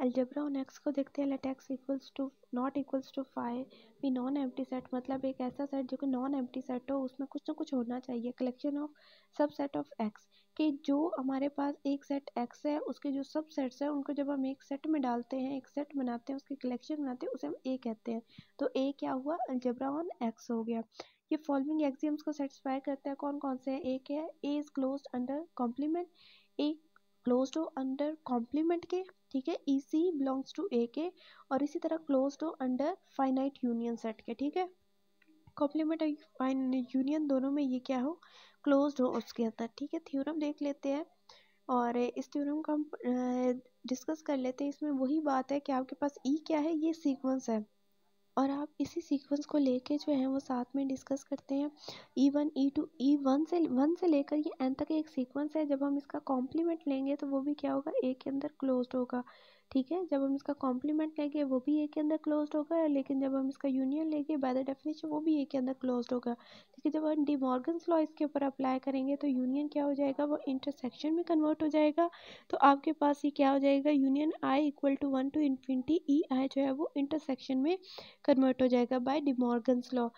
Algebra on x को देखते हैं let X equals to not equals to five भी नॉन एम्प्टी सेट मतलब एक ऐसा सेट जो कि नॉन एम्प्टी सेट हो उसमें कुछ ना कुछ होना चाहिए collection of subset of X कि जो हमारे पास एक सेट एक्स है उसके जो सब सेट्स हैं उनको जब हम एक सेट में डालते हैं एक सेट बनाते हैं उसकी कलेक्शन बनाते हैं उसे हम ए कहते हैं तो ए क्या हुआ अलजेब्रा ऑन एक्स हो गया ये फॉलोइंग एग्जाम्स को सेटिसफाई करता है कौन कौन से है एक है A is close under complement A close to under complement के ठीक है ई सी बिलोंग्स टू ए के और इसी तरह क्लोज हो अंडर फाइनाइट यूनियन सेट के ठीक है कॉम्प्लीमेंट यूनियन दोनों में ये क्या हो क्लोज हो उसके अंदर ठीक है थ्योरम देख लेते हैं और इस थ्योरम को हम डिस्कस कर लेते हैं इसमें वही बात है कि आपके पास ई e क्या है ये सीक्वेंस है और आप इसी सीक्वेंस को लेके जो है वो साथ में डिस्कस करते हैं E one E two E one से वन से लेकर ये एन तक एक सीक्वेंस है जब हम इसका कॉम्प्लीमेंट लेंगे तो वो भी क्या होगा ए के अंदर क्लोज होगा ठीक है जब हम इसका कॉम्प्लीमेंट लेंगे वो भी ए के अंदर क्लोज होगा लेकिन जब हम इसका यूनियन लेंगे बाय द डेफिनेशन वो भी ए के अंदर क्लोज होगा लेकिन जब हम डिमॉर्गन्स लॉ इसके ऊपर अप्लाई करेंगे तो यूनियन क्या हो जाएगा वो इंटरसेक्शन में कन्वर्ट हो जाएगा तो आपके पास ये क्या हो जाएगा union I equal to one to infinity E I जो है वो इंटरसेक्शन में कन्वर्ट हो जाएगा by De Morgan's law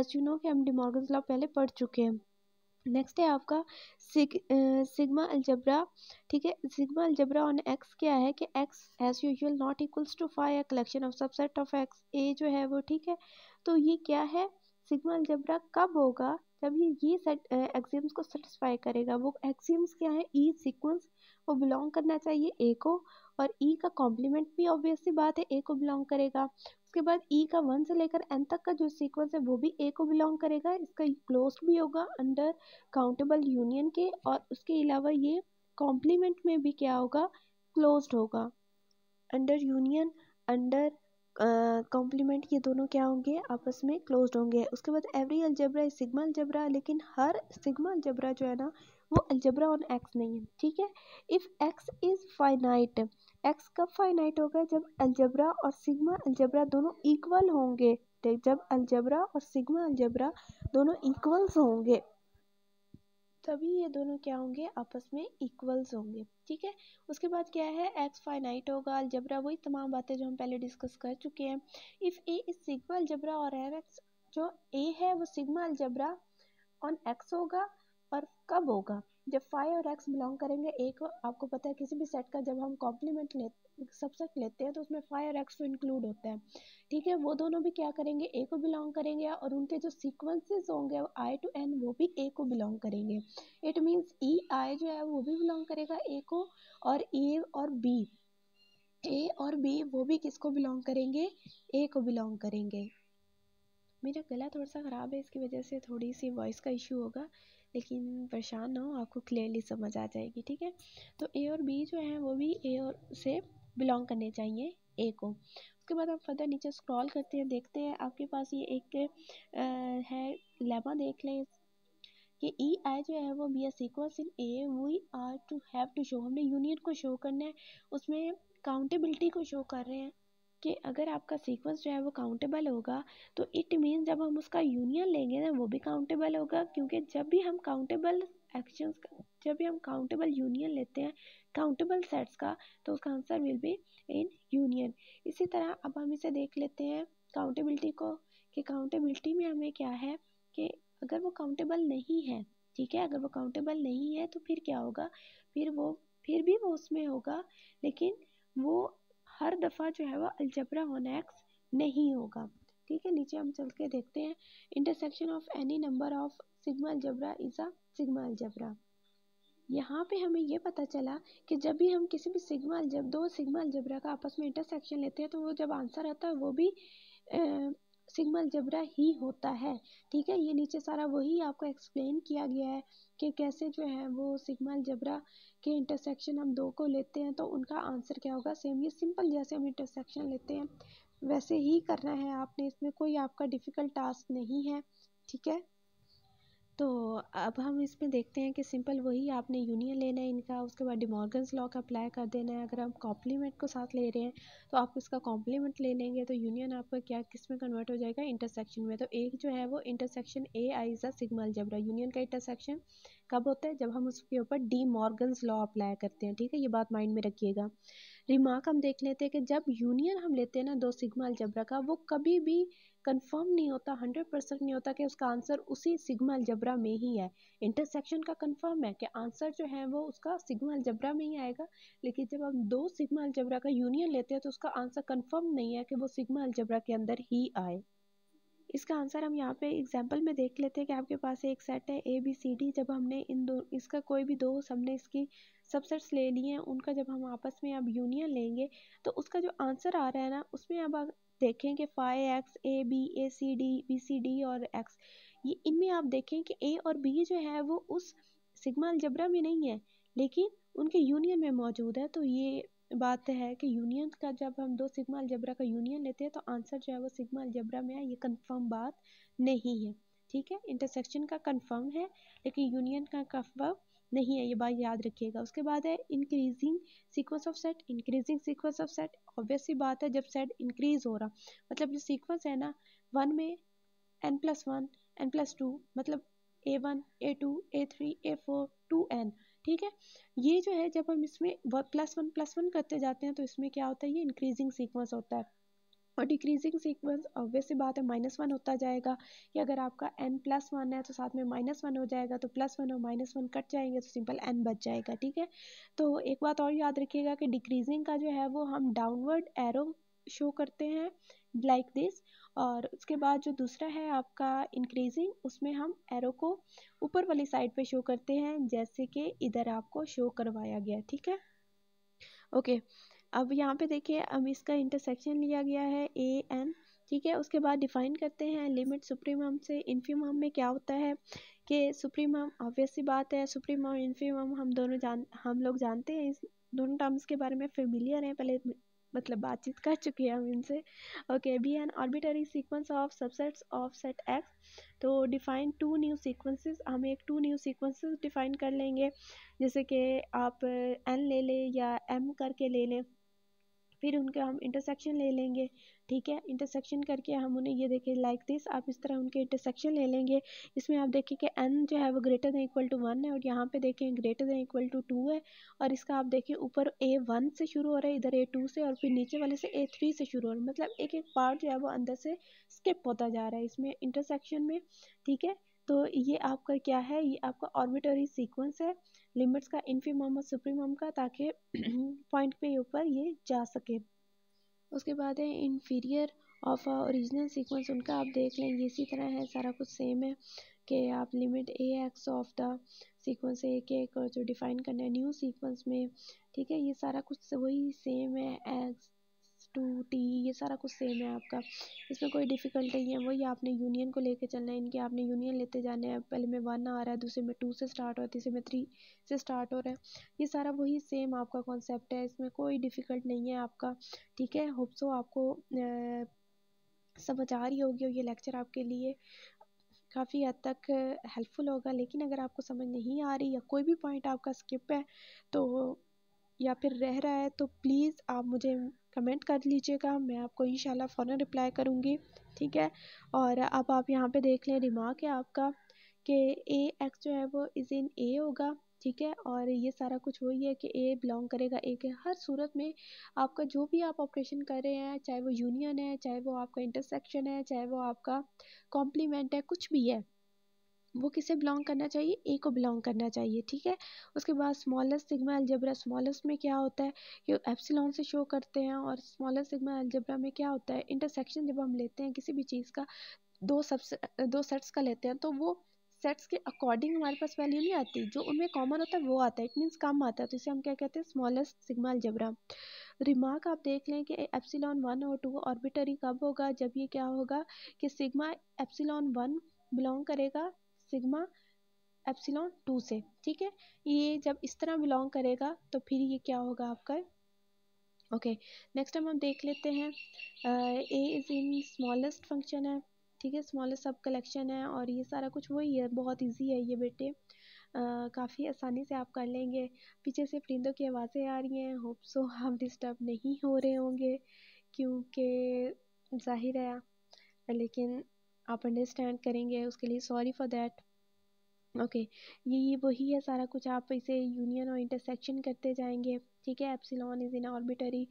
as you know कि हम डिमॉर्गन्स लॉ पहले पढ़ चुके हैं नेक्स्ट है आपका सिग सिग्मा अलजबरा ठीक है सिग्मा अलजबरा ऑन एक्स क्या है कि X as usual not equals to five या collection of subset of X A जो है वो ठीक है तो ये क्या है सिग्मा अलजबरा कब होगा जब ये ये सेट एक्सिम्स को सेटिस्फाई करेगा वो एक्सिम्स क्या है ई e सीक्वेंस वो बिलोंग करना चाहिए ए को और ई e का कॉम्प्लीमेंट भी ऑब्वियसली बात है ए को बिलोंग करेगा उसके बाद ई e का वन से लेकर एन तक का जो सीक्वेंस है वो भी ए को बिलोंग करेगा इसका क्लोज भी होगा अंडर काउंटेबल यूनियन के और उसके अलावा ये कॉम्प्लीमेंट में भी क्या होगा क्लोज होगा अंडर यूनियन अंडर कॉम्प्लीमेंट ये दोनों क्या होंगे आपस में क्लोज होंगे उसके बाद एवरी अलजबरा सिग्मा अलजबरा लेकिन हर सिग्मा अलजबरा जो है ना वो अलजबरा ऑन एक्स नहीं है ठीक है if X is finite X कब फाइनाइट होगा जब अलजबरा और सिग्मा अलजबरा दोनों इक्वल होंगे जब अलजबरा और सिग्मा अलजबरा दोनों इक्वल्स होंगे तभी ये दोनों क्या होंगे आपस में इक्वल्स होंगे ठीक है उसके बाद क्या है एक्स फाइनाइट होगा अलजबरा वही तमाम बातें जो हम पहले डिस्कस कर चुके हैं if A is sigma algebra और एम एक्स जो ए है वो सिग्मा अलजबरा ऑन एक्स होगा और कब होगा जब फाइव और एक्स बिलोंग करेंगे ए को आपको पता है किसी भी सेट का जब हम कॉम्प्लीमेंट ले सबसेट लेते हैं तो उसमें फाइव और एक्स तो इंक्लूड होता है ठीक है वो दोनों भी क्या करेंगे ए को बिलोंग करेंगे और उनके जो सीक्वेंसेस होंगे आई टू एन वो भी ए को बिलोंग करेंगे इट मीन्स ई आई जो है वो भी बिलोंग करेगा ए को और ए और बी ए और बी वो भी किसको बिलोंग करेंगे ए को बिलोंग करेंगे मेरा गला थोड़ा सा ख़राब है इसकी वजह से थोड़ी सी वॉइस का इशू होगा लेकिन परेशान ना हो आपको क्लियरली समझ आ जाएगी ठीक है तो ए और बी जो है वो भी ए और से बिलोंग करने चाहिए ए को उसके बाद आप फर्दर नीचे स्क्रॉल करते हैं देखते हैं आपके पास ये एक आ, है लेमा देख लें कि ई e, आई जो है वो B R sequence in A we are to have to show हमने यूनियन को शो करना है उसमें काउंटेबिलिटी को शो कर रहे हैं कि अगर आपका सीक्वेंस जो है वो काउंटेबल होगा तो इट मीन जब हम उसका यूनियन लेंगे ना वो भी काउंटेबल होगा क्योंकि जब भी हम काउंटेबल एक्शंस जब भी हम काउंटेबल यूनियन लेते हैं काउंटेबल सेट्स का तो उसका answer will be in union इसी तरह अब हम इसे देख लेते हैं काउंटेबिलिटी को कि काउंटेबिलिटी में हमें क्या है कि अगर वो काउंटेबल नहीं है ठीक है अगर वो काउंटेबल नहीं है तो फिर क्या होगा फिर वो फिर भी वो उसमें होगा लेकिन वो हर दफ़ा जो है वह अलजबरा ऑन एक्स नहीं होगा ठीक है नीचे हम चल के देखते हैं intersection of any number of sigma algebra is a sigma algebra यहाँ पे हमें ये पता चला कि जब भी हम किसी भी सिग्मा जब दो सिग्मा अलजबरा का आपस में इंटरसेक्शन लेते हैं तो वो जब आंसर आता है वो भी सिग्मल जबरा ही होता है ठीक है ये नीचे सारा वही आपको एक्सप्लेन किया गया है कि कैसे जो है वो सिग्मल जबरा के इंटरसेक्शन हम दो को लेते हैं तो उनका आंसर क्या होगा सेम ये सिंपल जैसे हम इंटरसेक्शन लेते हैं वैसे ही करना है आपने इसमें कोई आपका डिफ़िकल्ट टास्क नहीं है ठीक है तो अब हम इसमें देखते हैं कि सिंपल वही आपने यूनियन लेना है इनका उसके बाद डिमॉर्गन्स लॉ का अप्लाई कर देना है अगर हम कॉम्प्लीमेंट को साथ ले रहे हैं तो आप इसका कॉम्प्लीमेंट ले लेंगे तो यूनियन आपका क्या किस में कन्वर्ट हो जाएगा इंटरसेक्शन में तो एक जो है वो intersection A I a sigma algebra union का इंटरसेक्शन कब होता है जब हम उसके ऊपर डी मॉर्गन्स लॉ अप्लाई करते हैं ठीक है ये बात माइंड में रखिएगा रिमार्क हम देख लेते हैं कि जब यूनियन हम लेते हैं ना दो सिग्मा अलजबरा का वो कभी भी कंफर्म नहीं होता हंड्रेड परसेंट नहीं होता कि उसका आंसर उसी सिग्मा अलजबरा में ही है इंटरसेक्शन का कंफर्म है कि आंसर जो है वो उसका सिग्मा अलजबरा में ही आएगा लेकिन जब हम दो सिग्मा अलजबरा का यूनियन लेते हैं तो उसका आंसर कंफर्म नहीं है कि वो सिग्मा अलजबरा के अंदर ही आए इसका आंसर हम यहाँ पे एग्जाम्पल में देख लेते हैं कि आपके पास एक सेट है ए बी सी डी जब हमने इन दो इसका कोई भी दो हमने इसकी सबसेट्स ले लिए हैं उनका जब हम आपस में अब यूनियन लेंगे तो उसका जो आंसर आ रहा है ना उसमें अब देखें कि five X A B A C D B C D और एक्स ये इनमें आप देखें कि ए और बी जो है वो उस सिग्मा अलजबरा में नहीं है लेकिन उनके यूनियन में मौजूद है तो ये बात है कि यूनियन का जब हम दो सिग्मा अलजबरा का यूनियन लेते हैं तो आंसर जो है वो सिग्मा अलजबरा में है ये कन्फर्म बात नहीं है ठीक है इंटरसेक्शन का कन्फर्म है लेकिन यूनियन का कन्फर्म नहीं है ये बात याद रखिएगा उसके बाद है increasing sequence of set increasing sequence of set obvious सी बात है जब सेट इंक्रीज हो रहा मतलब जो सीक्वेंस है ना वन में N plus one N plus two मतलब A one A two A three A four to N ठीक है ये जो है जब हम इसमें प्लस वन प्लस वन करते जाते हैं तो इसमें क्या होता है ये इंक्रीजिंग सीक्वेंस होता है और डिक्रीजिंग सीक्वेंस ऑब्वियस बात है माइनस वन होता जाएगा या अगर आपका एन प्लस वन है तो साथ में माइनस वन हो जाएगा तो प्लस वन और माइनस वन कट जाएंगे तो सिंपल एन बच जाएगा ठीक है तो एक बात और याद रखिएगा कि डिक्रीजिंग का जो है वो हम डाउनवर्ड एरो शो करते हैं लाइक like दिस और उसके बाद जो दूसरा है आपका इंक्रीजिंग उसमें हम एरो को ऊपर वाली साइड पे शो करते हैं जैसे कि इधर आपको शो करवाया गया ठीक है ओके okay. अब यहाँ पे देखिए अब इसका इंटरसेक्शन लिया गया है ए एन ठीक है उसके बाद डिफाइन करते हैं लिमिट सुप्रीमम से इन्फीमम में क्या होता है कि सुप्रीमम ऑब्वियसली बात है सुप्रीम और इन्फीमम हम दोनों जान हम लोग जानते हैं इस दोनों टर्म्स के बारे में फेमिलियर हैं पहले मतलब बातचीत कर चुके हैं हम इनसे okay B N arbitrary sequence of subsets of set X तो डिफाइन टू न्यू सीक्वेंसेस हम एक टू न्यू सीक्वेंसेस डिफाइन कर लेंगे जैसे कि आप एन ले लें या एम करके ले लें फिर उनका हम इंटरसेक्शन ले लेंगे ठीक है इंटरसेक्शन करके हम उन्हें ये देखें लाइक दिस आप इस तरह उनके इंटरसेक्शन ले लेंगे इसमें आप देखें कि एन जो है वो greater than equal to one है और यहाँ पे देखें greater than equal to two है और इसका आप देखें ऊपर ए वन से शुरू हो रहा है इधर ए टू से और फिर नीचे वाले से ए थ्री से शुरू हो रहा है मतलब एक एक पार्ट जो है वो अंदर से स्किप होता जा रहा है इसमें इंटरसेक्शन में ठीक है तो ये आपका क्या है ये आपका ऑर्बिटरी सीक्वेंस है लिमिट्स का इन्फीमम और सुप्रीम का ताकि पॉइंट पे ऊपर ये जा सके उसके बाद है इन्फीरियर ऑफ ओरिजिनल सीक्वेंस उनका आप देख लें ये इसी तरह है सारा कुछ सेम है कि आप limit A X of the sequence एक के जो डिफाइन करना है न्यू सीक्वेंस में ठीक है ये सारा कुछ वही सेम है एक्स टू टी ये सारा कुछ सेम है आपका इसमें कोई डिफ़िकल्ट नहीं है वही आपने यूनियन को लेके चलना है इनके आपने यूनियन लेते जाना है पहले में वन आ रहा है दूसरे में टू से स्टार्ट हो रहा है तीसरे में थ्री से स्टार्ट हो रहा है ये सारा वही सेम आपका कॉन्सेप्ट है इसमें कोई डिफ़िकल्ट नहीं है आपका ठीक है होप्सो आपको समझ आ रही होगी और ये लेक्चर आपके लिए काफ़ी हद तक हेल्पफुल होगा लेकिन अगर आपको समझ नहीं आ रही या कोई भी पॉइंट आपका स्किप है तो या फिर रह रहा है तो प्लीज़ आप मुझे कमेंट कर लीजिएगा मैं आपको इन फ़ौर रिप्लाई करूँगी ठीक है और अब आप यहाँ पे देख लें रिमार्क है आपका कि ए एक्स जो है वो इज़ इन ए होगा ठीक है और ये सारा कुछ वही है कि ए बिलोंग करेगा ए के हर सूरत में आपका जो भी आप ऑपरेशन कर रहे हैं चाहे वो यूनियन है चाहे वो आपका इंटरसेक्शन है चाहे वो आपका कॉम्प्लीमेंट है कुछ भी है वो किसे बिलोंग करना चाहिए ए को बिलोंग करना चाहिए ठीक है उसके बाद स्मॉलेस्ट सिग्मा अलजबरा स्मॉलेस्ट में क्या होता है कि एप्सिलॉन से शो करते हैं और स्मॉलेस्ट सिग्मा अलजबरा में क्या होता है इंटरसेक्शन जब हम लेते हैं किसी भी चीज़ का दो सब दो सेट्स का लेते हैं तो वो सेट्स के अकॉर्डिंग हमारे पास वैल्यू नहीं आती जो उनमें कॉमन होता है वो आता है इट मीन्स कम आता है तो इसे हम क्या कहते हैं स्मॉलेस्ट सिग्मा अलजबरा रिमार्क आप देख लें कि एप्सिलॉन वन और टू ऑर्बिटरी कब होगा जब ये क्या होगा कि सिग्मा एप्सिलॉन वन बिलोंग करेगा सिग्मा एप्सिलॉन टू से ठीक है ये जब इस तरह बिलोंग करेगा तो फिर ये क्या होगा आपका ओके नेक्स्ट टाइम हम देख लेते हैं A is in smallest function है ठीक है स्मॉलेस्ट सब कलेक्शन है और ये सारा कुछ वही है बहुत इजी है ये बेटे uh, काफ़ी आसानी से आप कर लेंगे पीछे से परिंदों की आवाज़ें आ रही हैं होप सो हम डिस्टर्ब नहीं हो रहे होंगे क्योंकि जाहिर है लेकिन आप अंडरस्टैंड करेंगे उसके लिए सॉरी फॉर देट ओके ये ये वही है सारा कुछ आप इसे यूनियन और इंटरसेक्शन करते जाएंगे ठीक है epsilon is in arbitrary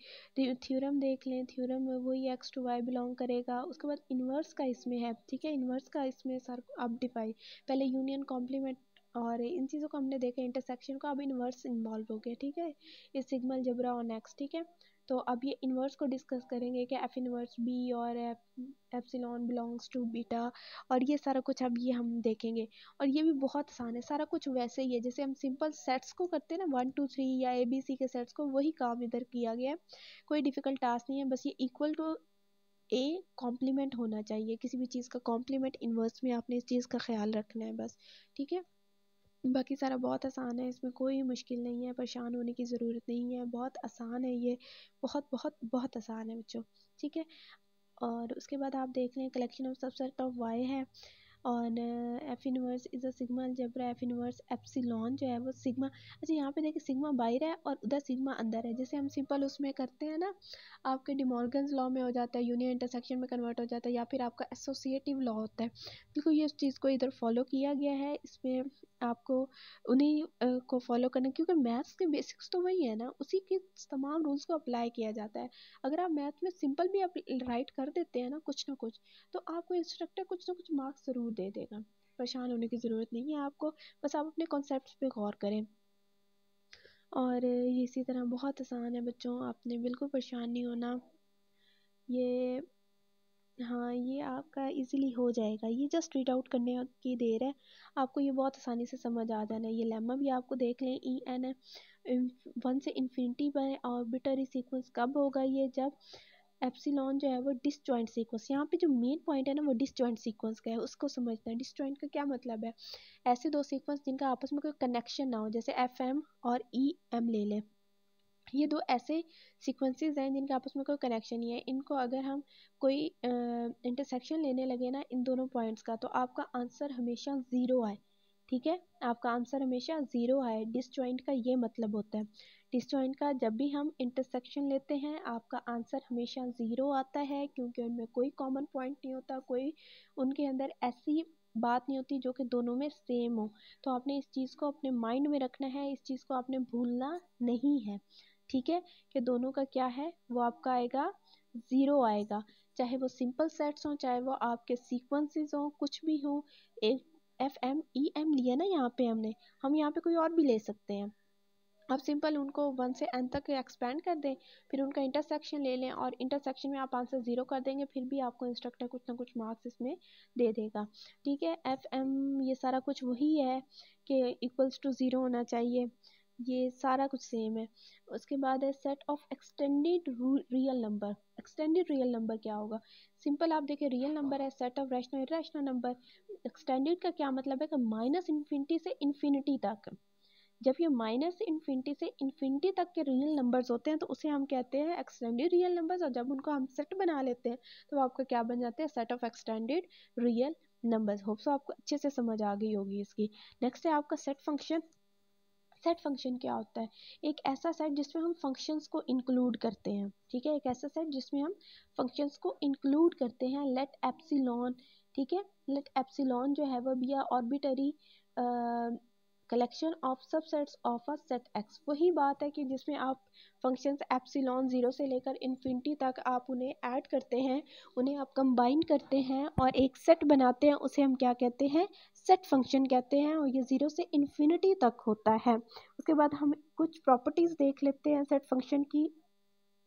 theorem देख लें थ्योरम में वही एक्स टू वाई बिलोंग करेगा उसके बाद इन्वर्स का इसमें है ठीक है इन्वर्स का इसमें सर आप डिफाई पहले यूनियन कॉम्प्लीमेंट और इन चीज़ों को हमने देखा इंटरसेक्शन को अब इन्वर्स इन्वॉल्व हो गया ठीक है ये सिग्मल जबरा और नेक्स्ट ठीक है तो अब ये इन्वर्स को डिस्कस करेंगे कि एफ इन्वर्स बी और F epsilon belongs to beta और ये सारा कुछ अब ये हम देखेंगे और ये भी बहुत आसान है सारा कुछ वैसे ही है जैसे हम सिंपल सेट्स को करते हैं ना वन टू थ्री या ए बी सी के सेट्स को वही काम इधर किया गया है कोई डिफ़िकल्ट टास्क नहीं है बस ये इक्वल टू ए कॉम्प्लीमेंट होना चाहिए किसी भी चीज़ का कॉम्प्लीमेंट इन्वर्स में आपने इस चीज़ का ख्याल रखना है बस ठीक है बाकी सारा बहुत आसान है इसमें कोई मुश्किल नहीं है परेशान होने की ज़रूरत नहीं है बहुत आसान है ये बहुत बहुत बहुत आसान है बच्चों ठीक है और उसके बाद आप देख लें collection of subset of Y है और F inverse is a sigma algebra F inverse epsilon जो है वो सिग्मा अच्छा यहाँ पे देखिए सिग्मा बाहर है और उधर सिग्मा अंदर है जैसे हम सिंपल उसमें करते हैं ना आपके डिमॉर्गन्स लॉ में हो जाता है यूनियन इंटरसेक्शन में कन्वर्ट हो जाता है या फिर आपका एसोसिएटिव लॉ होता है बिल्कुल ये उस चीज़ को इधर फॉलो किया गया है इसमें आपको उन्हीं को फॉलो करना क्योंकि मैथ्स के बेसिक्स तो वही है ना उसी के तमाम रूल्स को अप्लाई किया जाता है अगर आप मैथ में सिंपल भी राइट कर देते हैं ना कुछ ना कुछ तो आपको इंस्ट्रक्टर कुछ ना कुछ मार्क्स ज़रूर दे देगा परेशान होने की ज़रूरत नहीं है आपको बस आप अपने कॉन्सेप्ट पे गौर करें और ये इसी तरह बहुत आसान है बच्चों आपने बिल्कुल परेशान नहीं होना ये हाँ ये आपका इजीली हो जाएगा ये जस्ट रीड आउट करने की देर है आपको ये बहुत आसानी से समझ आ जाना है ये लेमा भी आपको देख लें ई एन वन से इन्फिनिटी पर ऑर्बिटरी सीक्वेंस कब होगा ये जब एप्सिलॉन जो है वो डिस जॉइंट सीक्वेंस यहाँ पे जो मेन पॉइंट है ना वो डिस जॉइंट सीक्वेंस का है उसको समझना है डिस जॉइंट का क्या मतलब है ऐसे दो सीक्वेंस जिनका आपस में कोई कनेक्शन ना हो जैसे एफ एम और ई e एम ले लें ये दो ऐसे सीक्वेंसेस हैं जिनका आपस में कोई कनेक्शन नहीं है इनको अगर हम कोई इंटरसेक्शन लेने लगे ना इन दोनों पॉइंट्स का तो आपका आंसर हमेशा ज़ीरो आए ठीक है आपका आंसर हमेशा ज़ीरो आए डिसजॉइंट का ये मतलब होता है डिसजॉइंट का जब भी हम इंटरसेक्शन लेते हैं आपका आंसर हमेशा ज़ीरो आता है क्योंकि उनमें कोई कॉमन पॉइंट नहीं होता कोई उनके अंदर ऐसी बात नहीं होती जो कि दोनों में सेम हो तो आपने इस चीज़ को अपने माइंड में रखना है इस चीज़ को आपने भूलना नहीं है ठीक है कि दोनों का क्या है वो आपका आएगा ज़ीरो आएगा चाहे वो सिंपल सेट्स हों चाहे वो आपके सीक्वेंसेस हों कुछ भी हों एफ एम ई एम लिया ना यहाँ पे हमने हम यहाँ पे कोई और भी ले सकते हैं आप सिंपल उनको वन से एन तक एक्सपेंड कर दें फिर उनका इंटरसेक्शन ले लें और इंटरसेक्शन में आप आंसर ज़ीरो कर देंगे फिर भी आपको इंस्ट्रक्टर कुछ ना कुछ मार्क्स इसमें दे देगा ठीक है एफ एम ये सारा कुछ वही है कि इक्वल्स टू ज़ीरो होना चाहिए ये सारा कुछ सेम है उसके बाद है set of extended real number extended real number क्या होगा सिंपल आप देखें रियल नंबर है set of rational rational number extended का क्या मतलब है कि माइनस इन्फिनिटी से इन्फिनिटी तक जब ये माइनस इन्फिनिटी से इन्फिनिटी तक के रियल नंबर्स होते हैं तो उसे हम कहते हैं एक्सटेंडेड रियल नंबर्स और जब उनको हम सेट बना लेते हैं तो आपका क्या बन जाता है set of extended real numbers so आपको अच्छे से समझ आ गई होगी इसकी नेक्स्ट है आपका सेट फंक्शन सेट फंक्शन क्या होता है एक ऐसा सेट जिसमें हम फंक्शंस को इंक्लूड करते हैं ठीक है एक ऐसा सेट जिसमें हम फंक्शंस को इंक्लूड करते हैं लेट एप्सिलॉन ठीक है लेट एप्सिलॉन जो है वह भी arbitrary collection of subsets of a set X वही बात है कि जिसमें आप फंक्शंस एप्सिलॉन ज़ीरो से लेकर इन्फिनिटी तक आप उन्हें ऐड करते हैं उन्हें आप कंबाइन करते हैं और एक सेट बनाते हैं उसे हम क्या कहते हैं सेट फंक्शन कहते हैं और ये ज़ीरो से इन्फिनिटी तक होता है उसके बाद हम कुछ प्रॉपर्टीज़ देख लेते हैं सेट फंक्शन की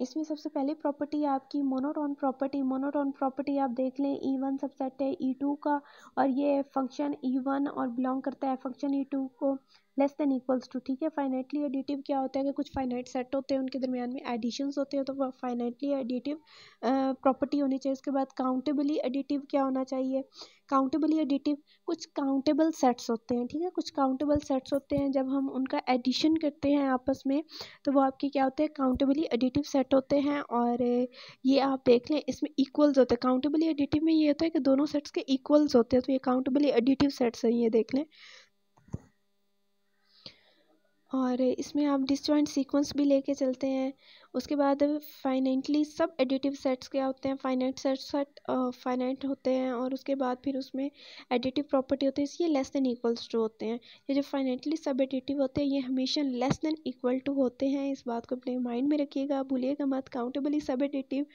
इसमें सबसे पहले प्रॉपर्टी आपकी मोनोटोन प्रॉपर्टी मोनोटोन प्रॉपर्टी आप देख लें ई वन सबसेट है ई e टू का और ये फंक्शन ई वन और बिलोंग करता है फंक्शन ई टू को लेस देन इक्वल्स टू ठीक है फाइनाइटली एडिटिव क्या होता है कि कुछ फाइनाइट सेट होते हैं उनके दरमियान में एडिशंस होते हैं तो फाइनाइटली एडिटिव प्रॉपर्टी होनी चाहिए उसके बाद काउंटेबली एडिटिव क्या होना चाहिए काउंटेबली एडिटिव कुछ काउंटेबल सेट्स होते हैं ठीक है कुछ काउंटेबल सेट्स होते हैं जब हम उनका एडिशन करते हैं आपस में तो वो आपके क्या होते हैं काउंटेबली एडिटिव सेट होते हैं और ये आप देख लें इसमें इक्वल्स होते हैं काउंटेबली एडिटिव में ये होता है कि दोनों सेट्स के इक्वल्स होते हैं तो ये काउंटेबली एडिटिव सेट्स हैं ये देख लें और इसमें आप डिसजॉइंट सीक्वेंस भी लेके चलते हैं उसके बाद फाइनेंटली सब एडिटिव सेट्स क्या होते हैं फाइनाइट सेट सेट फाइनाइट होते हैं और उसके बाद फिर उसमें एडिटिव प्रॉपर्टी होती है इसलिए लेस दैन इक्वल्स टू होते हैं ये जो फाइनाइटली सब एडिटिव होते हैं ये हमेशा लेस दैन इक्वल टू होते हैं इस बात को अपने माइंड में रखिएगा भूलिएगा मत काउंटेबली सब एडिटिव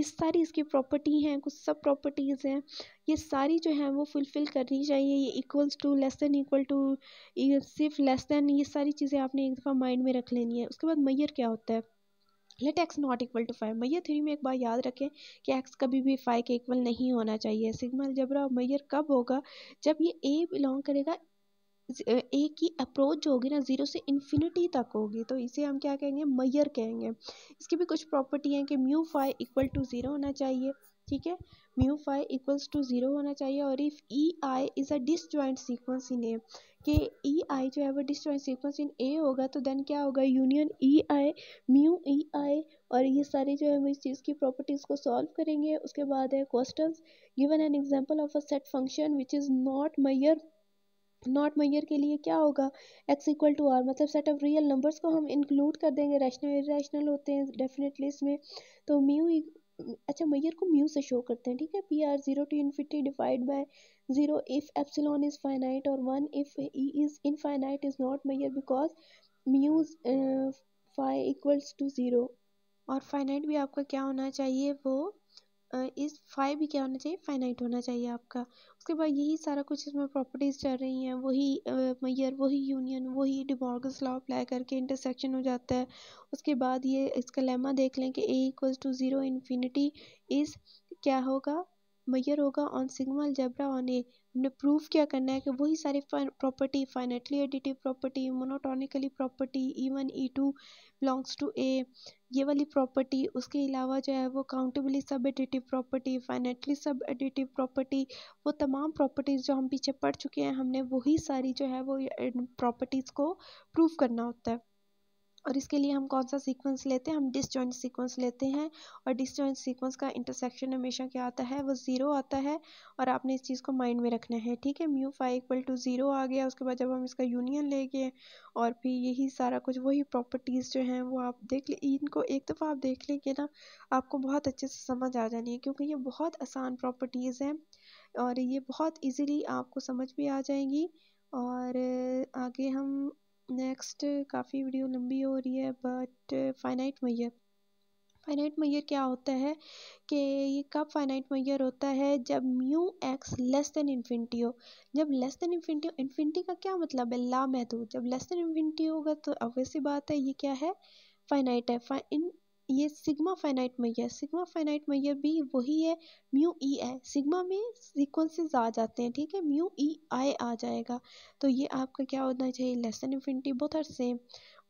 ये सारी इसकी प्रॉपर्टी हैं कुछ सब प्रॉपर्टीज़ हैं ये सारी जो है वो फुलफ़िल करनी चाहिए ये equals to less than equal to सिर्फ लेस दैन ये सारी चीज़ें आपने एक दफ़ा माइंड में रख लेनी है उसके बाद मैयर क्या होता है let X not equal to phi measure three में एक बार याद रखें कि एक्स कभी भी फाइव के इक्वल नहीं होना चाहिए सिग्मा अलजबरा मैयर कब होगा जब ये ए बिलोंग करेगा ए की अप्रोच जो होगी ना ज़ीरो से इन्फिनिटी तक होगी तो इसे हम क्या कहेंगे मैयर कहेंगे इसकी भी कुछ प्रॉपर्टी हैं कि mu phi equal to zero होना चाहिए ठीक है mu phi equals to zero होना चाहिए और if E I is a joint sequence in A कि ई e आई जो है वो ज्वाइंट सीक्वेंस इन ए होगा तो देन क्या होगा यूनियन ई आई म्यू ई आई और ये सारे जो है हम इस चीज़ की प्रॉपर्टीज़ को सॉल्व करेंगे उसके बाद है question given an example of a set function which is not measure not measure के लिए क्या होगा एक्स इक्वल टू आर मतलब सेट ऑफ रियल नंबर्स को हम इंक्लूड कर देंगे रैशनल इरेशनल होते हैं डेफिनेटली इसमें तो म्यू अच्छा मैयर को म्यू से शो करते हैं ठीक है P R zero to infinity divide by zero if epsilon is finite और one if E is infinite is not measure because mu's phi equals to zero और फाइनाइट भी आपका क्या होना चाहिए वो इस फाइव भी क्या होना चाहिए फाइनाइट होना चाहिए आपका उसके बाद यही सारा कुछ इसमें प्रॉपर्टीज़ चल रही हैं वही मैयर वही यूनियन वही डिमॉर्गस लॉ अप्लाई करके इंटरसेक्शन हो जाता है उसके बाद ये इसका लेमा देख लें कि A equals to zero infinity is क्या होगा मैयर होगा ऑन सिग्मल जबरा ऑन ए हमने प्रूव क्या करना है कि वही सारी property finitely additive property monotonically property E one E two belongs to A ये वाली प्रॉपर्टी उसके अलावा जो है वो काउंटेबली सब एडिटिव प्रॉपर्टी फाइनेटली सब एडिटिव प्रॉपर्टी वो तमाम प्रॉपर्टीज़ जो हम पीछे पढ़ चुके हैं हमने वही सारी जो है वो प्रॉपर्टीज़ को प्रूव करना होता है और इसके लिए हम कौन सा सीक्वेंस लेते हैं हम डिसजॉइंट सीक्वेंस लेते हैं और डिसजॉइंट सीक्वेंस का इंटरसेक्शन हमेशा क्या आता है वो ज़ीरो आता है और आपने इस चीज़ को माइंड में रखना है ठीक है mu phi equal to zero आ गया उसके बाद जब हम इसका यूनियन ले गए और फिर यही सारा कुछ वही प्रॉपर्टीज़ जो हैं वो आप देख लें इनको एक दफ़ा आप देख लेंगे ना आपको बहुत अच्छे से समझ आ जानी है क्योंकि ये बहुत आसान प्रॉपर्टीज़ हैं और ये बहुत ईजीली आपको समझ भी आ जाएंगी और आगे हम नेक्स्ट काफ़ी वीडियो लंबी हो रही है but finite measure finite measure क्या होता है कि ये कब फाइनाइट मैयर होता है जब mu X less than infinity हो जब लेस देन इन्फिनिटी इन्फिनिटी का क्या मतलब है ला महदूद जब लेस देन इन्फिनिटी होगा तो ऑब्वियसली बात है ये क्या है फाइनाइट है फाइन ये सिग्मा फाइनाइट मैया सिग्मा फाइनाइट मैया भी वही है म्यू ई आई सिग्मा में सीक्वेंसेस आ जाते हैं ठीक है म्यू ई आई आ जाएगा तो ये आपका क्या होना चाहिए less than infinity both are same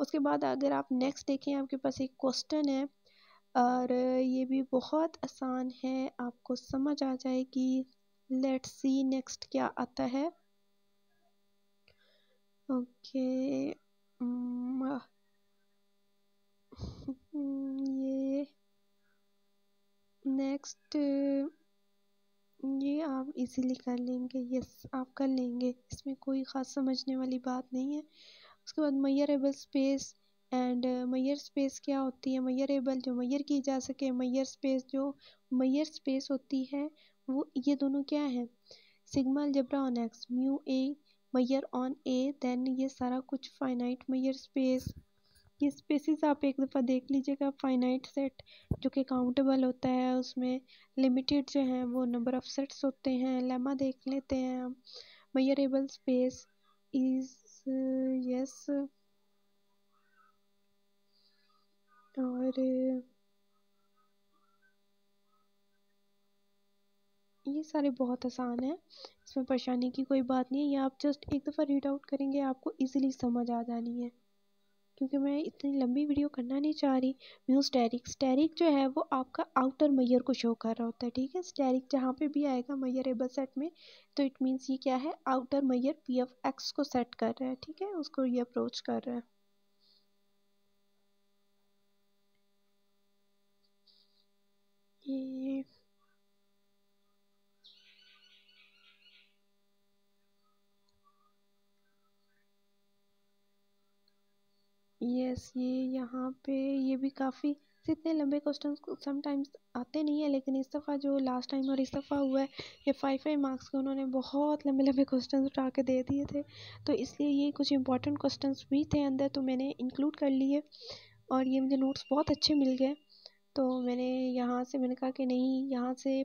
उसके बाद अगर आप नेक्स्ट देखें आपके पास एक क्वेश्चन है और ये भी बहुत आसान है आपको समझ आ जाएगी लेट सी नेक्स्ट क्या आता है ओके okay. Mm, Hmm, ये नेक्स्ट ये आप इजीली कर लेंगे यस आप कर लेंगे इसमें कोई ख़ास समझने वाली बात नहीं है उसके बाद measurable space and measure space क्या होती है मैयरेबल जो मैयर की जा सके मैयर स्पेस जो मैयर स्पेस होती है वो ये दोनों क्या है sigma algebra on X mu A measure on A then ये सारा कुछ फाइनाइट मैयर स्पेस ये स्पेसिस आप एक दफ़ा देख लीजिएगा फाइनाइट सेट जो कि काउंटेबल होता है उसमें लिमिटेड जो हैं वो नंबर ऑफ़ सेट्स होते हैं लेमा देख लेते हैं हम मैयरेबल स्पेस इज़ यस और ये सारे बहुत आसान हैं इसमें परेशानी की कोई बात नहीं है ये आप जस्ट एक दफ़ा रीड आउट करेंगे आपको इजीली समझ आ जानी है क्योंकि मैं इतनी लंबी वीडियो करना नहीं चाह रही न्यूज़ स्टेरिक स्टैरिक जो है वो आपका आउटर मैयर को शो कर रहा होता है ठीक है स्टैरिक जहाँ पे भी आएगा मैयर एबल सेट में तो इट मीन्स ये क्या है outer measure P F X को सेट कर रहा है ठीक है उसको ये अप्रोच कर रहा है ये यस ये यहाँ पे ये भी काफ़ी इतने लंबे क्वेश्चन समटाइम्स आते नहीं है लेकिन इस दफ़ा जो लास्ट टाइम और इस दफ़ा हुआ है ये फाइव फाइव मार्क्स के उन्होंने बहुत लंबे लंबे क्वेश्चन उठा के दे दिए थे तो इसलिए ये कुछ इंपॉर्टेंट क्वेश्चन भी थे अंदर तो मैंने इंक्लूड कर लिए और ये मुझे नोट्स बहुत अच्छे मिल गए तो मैंने यहाँ से मैंने कहा कि नहीं यहाँ से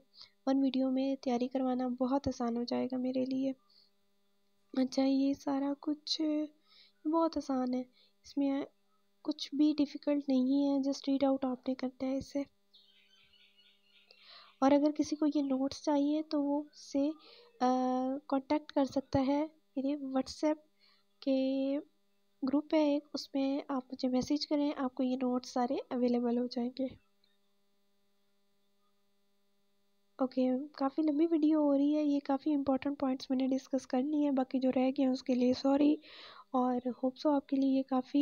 वन वीडियो में तैयारी करवाना बहुत आसान हो जाएगा मेरे लिए अच्छा ये सारा कुछ बहुत आसान है इसमें कुछ भी डिफ़िकल्ट नहीं है जस्ट रीड आउट आपने करना है इसे और अगर किसी को ये नोट्स चाहिए तो वो से कांटेक्ट कर सकता है मेरे व्हाट्सएप के ग्रुप है एक उसमें आप मुझे मैसेज करें आपको ये नोट्स सारे अवेलेबल हो जाएंगे ओके okay, काफ़ी लंबी वीडियो हो रही है ये काफ़ी इंपॉर्टेंट पॉइंट्स मैंने डिस्कस कर लिए हैं बाकी जो रह गए हैं उसके लिए सॉरी और होप सो तो आपके लिए ये काफ़ी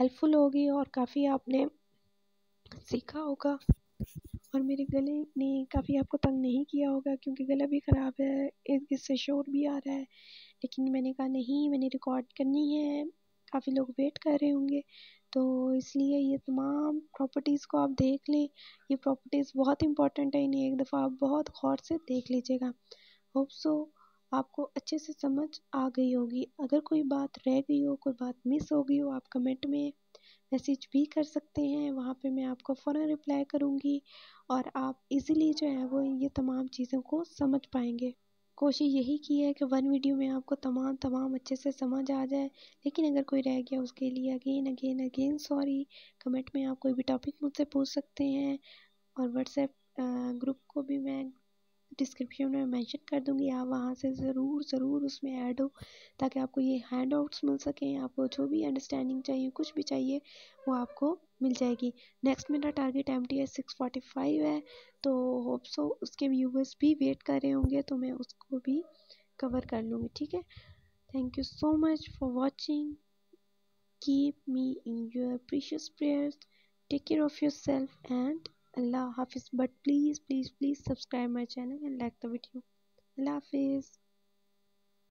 हेल्पफुल होगी और काफ़ी आपने सीखा होगा और मेरे गले ने काफ़ी आपको तंग नहीं किया होगा क्योंकि गला भी ख़राब है इससे शोर भी आ रहा है लेकिन मैंने कहा नहीं मैंने रिकॉर्ड करनी है काफ़ी लोग वेट कर रहे होंगे तो इसलिए ये तमाम प्रॉपर्टीज़ को आप देख लें ये प्रॉपर्टीज़ बहुत इंपॉर्टेंट है इन्हें एक दफ़ा आप बहुत गौर से देख लीजिएगा होप सो आपको अच्छे से समझ आ गई होगी अगर कोई बात रह गई हो कोई बात मिस हो गई हो आप कमेंट में मैसेज भी कर सकते हैं वहाँ पे मैं आपको फ़ौर रिप्लाई करूँगी और आप इजीली जो है वो ये तमाम चीज़ों को समझ पाएंगे कोशिश यही की है कि वन वीडियो में आपको तमाम तमाम अच्छे से समझ आ जाए लेकिन अगर कोई रह गया उसके लिए again again again sorry comment में आप कोई भी टॉपिक मुझसे पूछ सकते हैं और व्हाट्सएप ग्रुप को भी मैं डिस्क्रिप्शन में मेंशन कर दूंगी आप वहाँ से ज़रूर ज़रूर उसमें ऐड हो ताकि आपको ये हैंड आउट्स मिल सकें आपको जो भी अंडरस्टैंडिंग चाहिए कुछ भी चाहिए वो आपको मिल जाएगी नेक्स्ट मेरा target M T six forty five है तो होप सो उसके व्यूवर्स भी वेट कर रहे होंगे तो मैं उसको भी कवर कर लूँगी ठीक है thank you so much for watching keep me in your precious prayers take care of your self and Allah Hafiz. But please, please, please subscribe my channel and like the video. Allah Hafiz.